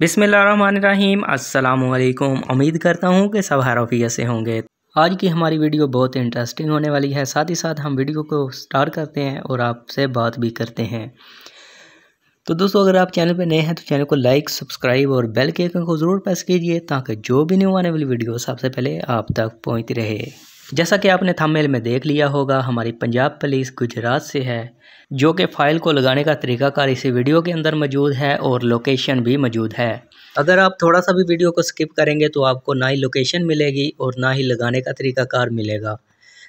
बिसमीम् अल्लाम उम्मीद करता हूँ कि सब हरफिया से होंगे आज की हमारी वीडियो बहुत इंटरेस्टिंग होने वाली है साथ ही साथ हम वीडियो को स्टार्ट करते हैं और आपसे बात भी करते हैं तो दोस्तों अगर आप चैनल पर नए हैं तो चैनल को लाइक सब्सक्राइब और बेल के आइकन को ज़रूर प्रेस कीजिए ताकि जो भी न्यू आने वाली वीडियो सबसे पहले आप तक पहुँचती रहे जैसा कि आपने थंबनेल में देख लिया होगा हमारी पंजाब पुलिस गुजरात से है जो कि फ़ाइल को लगाने का तरीकाकार इसी वीडियो के अंदर मौजूद है और लोकेशन भी मौजूद है अगर आप थोड़ा सा भी वीडियो को स्किप करेंगे तो आपको ना ही लोकेशन मिलेगी और ना ही लगाने का तरीकाकार मिलेगा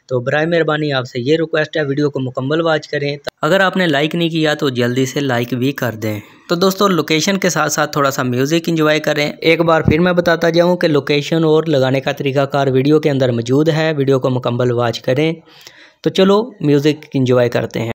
तो बर मेहरबानी आपसे ये रिक्वेस्ट है वीडियो को मुकम्मल वाच करें अगर आपने लाइक नहीं किया तो जल्दी से लाइक भी कर दें तो दोस्तों लोकेशन के साथ साथ थोड़ा सा म्यूज़िक इंजॉय करें एक बार फिर मैं बताता जाऊँ कि लोकेशन और लगाने का तरीकाकार वीडियो के अंदर मौजूद है वीडियो को मुकम्मल वाच करें तो चलो म्यूज़िक इंजॉय करते हैं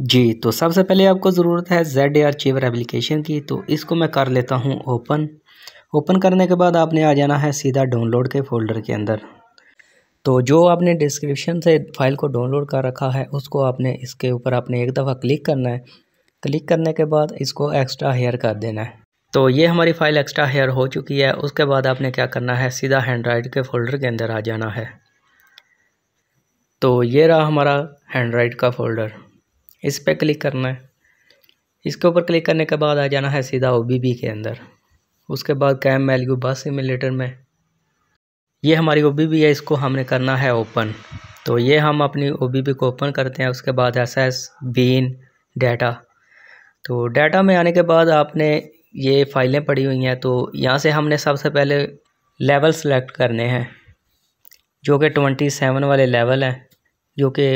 जी तो सबसे पहले आपको ज़रूरत है ZArchiver application की तो इसको मैं कर लेता हूँ ओपन ओपन करने के बाद आपने आ जाना है सीधा डाउनलोड के फ़ोल्डर के अंदर तो जो आपने डिस्क्रिप्शन से फ़ाइल को डाउनलोड कर रखा है उसको आपने इसके ऊपर आपने एक दफ़ा क्लिक करना है क्लिक करने के बाद इसको एक्स्ट्रा हेयर कर देना है तो ये हमारी फ़ाइल एक्स्ट्रा हेयर हो चुकी है उसके बाद आपने क्या करना है सीधा हैंड्राइड के फ़ोल्डर के अंदर आ जाना है तो ये रहा हमारा हैंड्राइड का फ़ोल्डर इस पर क्लिक करना है इसके ऊपर क्लिक करने के बाद आ जाना है सीधा ओ बी बी के अंदर उसके बाद कैम वैल्यू बस सिमुलेटर में ये हमारी ओ बी बी है इसको हमने करना है ओपन तो ये हम अपनी ओ बी बी को ओपन करते हैं उसके बाद एस एस बीन डाटा तो डाटा में आने के बाद आपने ये फाइलें पड़ी हुई हैं तो यहाँ से हमने सबसे पहले लेवल सेलेक्ट करने हैं जो कि ट्वेंटी सेवन वाले लेवल हैं जो कि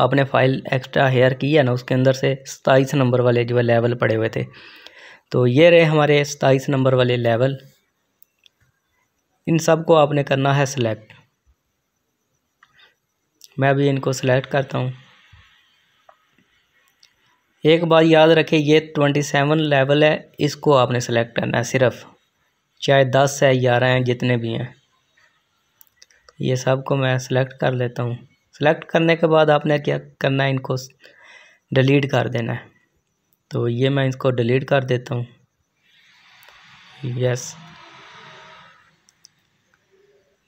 आपने फाइल एक्स्ट्रा हेयर की है ना उसके अंदर से सताईस नंबर वाले जो है लेवल पड़े हुए थे तो ये रहे हमारे सताईस नंबर वाले लेवल इन सब को आपने करना है सिलेक्ट मैं भी इनको सिलेक्ट करता हूँ एक बात याद रखें ये ट्वेंटी सेवन लेवल है इसको आपने सेलेक्ट करना है सिर्फ चाहे दस है ग्यारह हैं जितने भी हैं ये सब को मैं सेलेक्ट कर लेता हूँ सेलेक्ट करने के बाद आपने क्या करना है इनको डिलीट कर देना है तो ये मैं इसको डिलीट कर देता हूँ यस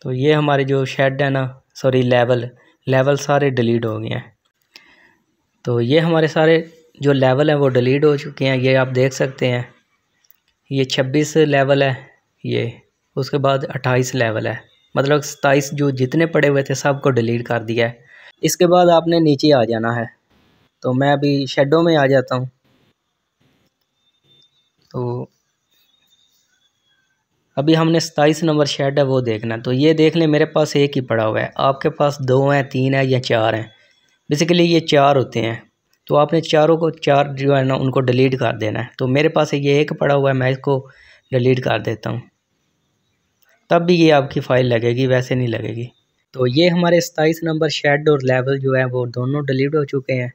तो ये हमारे जो शेड है ना सॉरी लेवल लेवल सारे डिलीट हो गए हैं तो ये हमारे सारे जो लेवल हैं वो डिलीट हो चुके हैं ये आप देख सकते हैं ये छब्बीस लेवल है ये उसके बाद अट्ठाईस लेवल है मतलब सताईस जो जितने पड़े हुए थे सब को डिलीट कर दिया है इसके बाद आपने नीचे आ जाना है तो मैं अभी शेडो में आ जाता हूँ तो अभी हमने सताईस नंबर शेड है वो देखना तो ये देख लें मेरे पास एक ही पड़ा हुआ है आपके पास दो हैं तीन है या चार हैं बेसिकली ये चार होते हैं तो आपने चारों को चार जो है ना उनको डिलीट कर देना है तो मेरे पास ये एक पड़ा हुआ है मैं इसको डिलीट कर देता हूँ तब भी ये आपकी फ़ाइल लगेगी वैसे नहीं लगेगी तो ये हमारे सताईस नंबर शेड और लेवल जो है वो दोनों डिलीट हो चुके हैं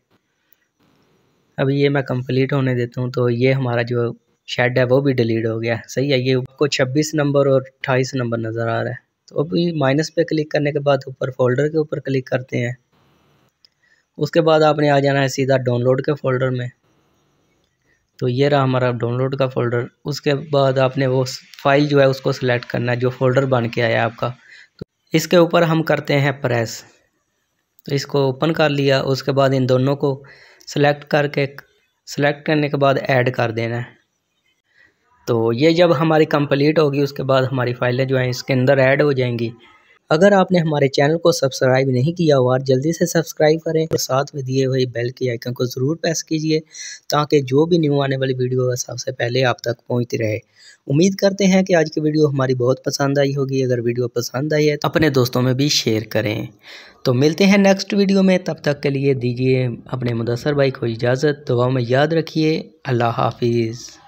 अभी ये मैं कंप्लीट होने देता हूँ तो ये हमारा जो शेड है वो भी डिलीट हो गया सही है ये आपको छब्बीस नंबर और अट्ठाईस नंबर नज़र आ रहा है तो अभी माइनस पे क्लिक करने के बाद ऊपर फोल्डर के ऊपर क्लिक करते हैं उसके बाद आपने आ जाना है सीधा डाउनलोड के फोल्डर में तो ये रहा हमारा डाउनलोड का फ़ोल्डर उसके बाद आपने वो फाइल जो है उसको सिलेक्ट करना है जो फ़ोल्डर बन के आया आपका तो इसके ऊपर हम करते हैं प्रेस तो इसको ओपन कर लिया उसके बाद इन दोनों को सिलेक्ट करके सिलेक्ट करने के बाद ऐड कर देना है तो ये जब हमारी कंप्लीट होगी उसके बाद हमारी फाइलें जो हैं इसके अंदर ऐड हो जाएंगी अगर आपने हमारे चैनल को सब्सक्राइब नहीं किया हुआ जल्दी से सब्सक्राइब करें और तो साथ में दिए हुए बेल के आइकन को ज़रूर प्रेस कीजिए ताकि जो भी न्यू आने वाली वीडियो है सबसे पहले आप तक पहुँचती रहे उम्मीद करते हैं कि आज की वीडियो हमारी बहुत पसंद आई होगी अगर वीडियो पसंद आई है तो अपने दोस्तों में भी शेयर करें तो मिलते हैं नेक्स्ट वीडियो में तब तक के लिए दीजिए अपने मुदसर भाई को इजाज़त दुआ में याद रखिए अल्लाह हाफिज़